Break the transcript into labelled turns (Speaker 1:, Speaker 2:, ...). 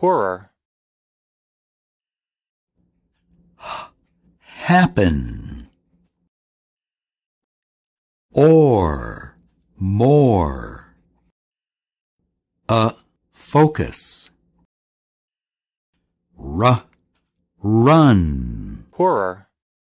Speaker 1: horror
Speaker 2: happen or
Speaker 3: more a focus
Speaker 2: r run horror